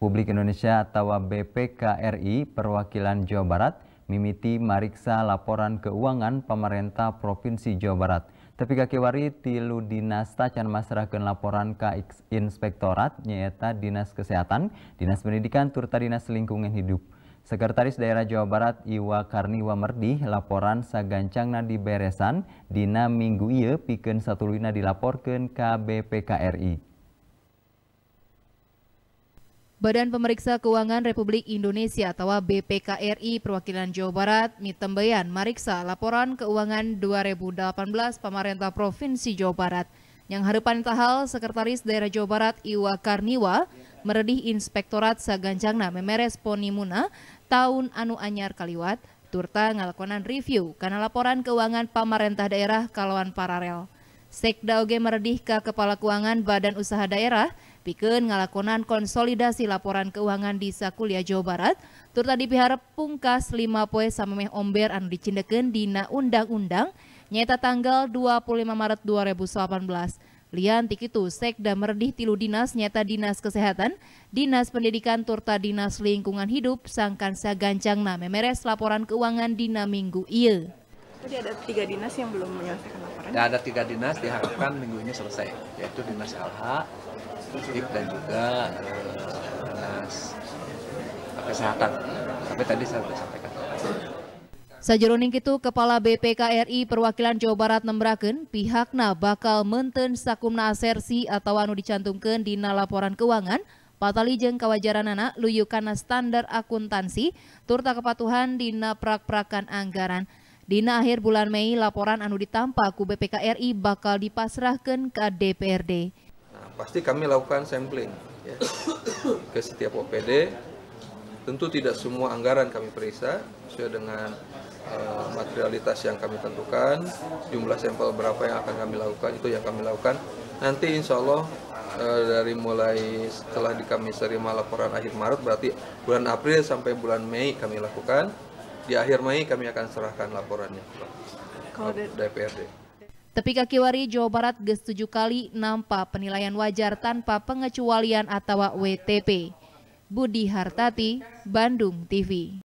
Publik Indonesia atau BPKRI Perwakilan Jawa Barat mimiti mariksa laporan keuangan pemerintah Provinsi Jawa Barat. Tapi kakiwari tilu dinas tacan masyarakat laporan ke inspektorat, Nyeta Dinas Kesehatan, Dinas Pendidikan, turta Dinas Lingkungan Hidup. Sekretaris Daerah Jawa Barat Iwa Karniwa Merdi laporan sagancang di beresan dina minggu iya satu satu lina dilaporkan BPKRI. Badan Pemeriksa Keuangan Republik Indonesia atau BPKRI Perwakilan Jawa Barat mitembayan mariksa laporan keuangan 2018 pemerintah Provinsi Jawa Barat yang harapan tahal Sekretaris Daerah Jawa Barat Iwa Karniwa meredih Inspektorat Saganjangna memeres Ponimuna tahun anu anyar kaliwat turta ngalakonan review karena laporan keuangan pemerintah daerah Kalawan paralel. Sekda oge meredih ke Kepala Keuangan Badan Usaha Daerah pikeun ngalakonan konsolidasi laporan keuangan di Sakulia Jawa Barat turta dipiharep pungkas lima poe samemeh omber anu dicindekeun dina undang-undang nyata tanggal 25 Maret 2018. Lian tikitu Sekda Meredih Tilu Dinas nyata Dinas Kesehatan, Dinas Pendidikan Turta Dinas Lingkungan Hidup, sangkan segancang na memeres laporan keuangan dina minggu iya. Jadi ada tiga dinas yang belum menyelesaikan Ya, ada tiga dinas diharapkan minggu ini selesai, yaitu dinas LH, DIK dan juga eh, dinas kesehatan. Sampai tadi saya sudah sampaikan. Sajeroning itu Kepala BPKRI Perwakilan Jawa Barat nembraken pihakna bakal menten sakumna asersi atau anu dicantumkan di laporan keuangan patali jeng kawajaran anak luyu standar akuntansi turta kepatuhan dina prak-prakan anggaran Dina akhir bulan Mei, laporan anu ditampa ku BPK bakal dipasrahkan ke DPRD. Nah, pasti kami lakukan sampling ya, ke setiap OPD. Tentu tidak semua anggaran kami periksa sesuai dengan uh, materialitas yang kami tentukan, jumlah sampel berapa yang akan kami lakukan, itu yang kami lakukan. Nanti insya Allah uh, dari mulai setelah di kami terima laporan akhir Maret, berarti bulan April sampai bulan Mei kami lakukan di akhir Mei kami akan serahkan laporannya ke DPRD. Tepi kaki wari Jawa Barat ges tujuh kali nampak penilaian wajar tanpa pengecualian atau WTP. Budi Hartati, Bandung TV.